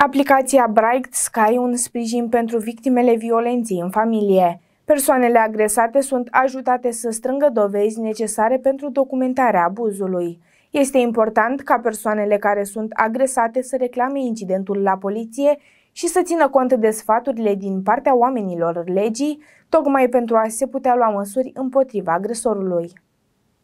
Aplicația Bright Sky, un sprijin pentru victimele violenței în familie. Persoanele agresate sunt ajutate să strângă dovezi necesare pentru documentarea abuzului. Este important ca persoanele care sunt agresate să reclame incidentul la poliție și să țină cont de sfaturile din partea oamenilor legii, tocmai pentru a se putea lua măsuri împotriva agresorului.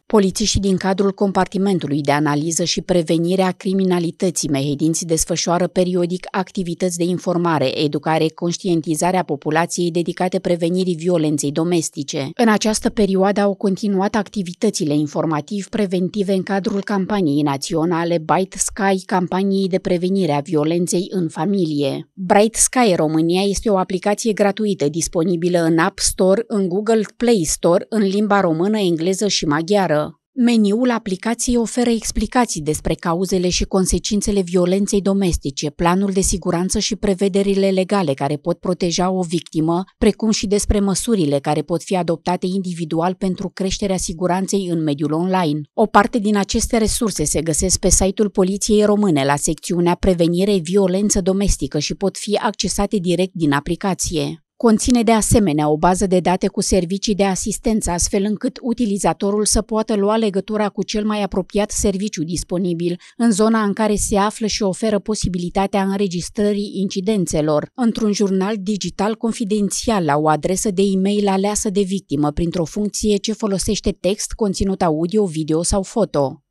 Polițiștii din cadrul compartimentului de analiză și prevenire a criminalității mehedinți desfășoară periodic activități de informare, educare, conștientizare a populației dedicate prevenirii violenței domestice. În această perioadă au continuat activitățile informativ-preventive în cadrul campaniei naționale Bright Sky, campaniei de prevenire a violenței în familie. Bright Sky România este o aplicație gratuită disponibilă în App Store, în Google Play Store, în limba română, engleză și maghiară. Meniul aplicației oferă explicații despre cauzele și consecințele violenței domestice, planul de siguranță și prevederile legale care pot proteja o victimă, precum și despre măsurile care pot fi adoptate individual pentru creșterea siguranței în mediul online. O parte din aceste resurse se găsesc pe site-ul Poliției Române la secțiunea Prevenire Violență Domestică și pot fi accesate direct din aplicație. Conține de asemenea o bază de date cu servicii de asistență, astfel încât utilizatorul să poată lua legătura cu cel mai apropiat serviciu disponibil, în zona în care se află și oferă posibilitatea înregistrării incidențelor, într-un jurnal digital confidențial la o adresă de e-mail aleasă de victimă printr-o funcție ce folosește text, conținut audio, video sau foto.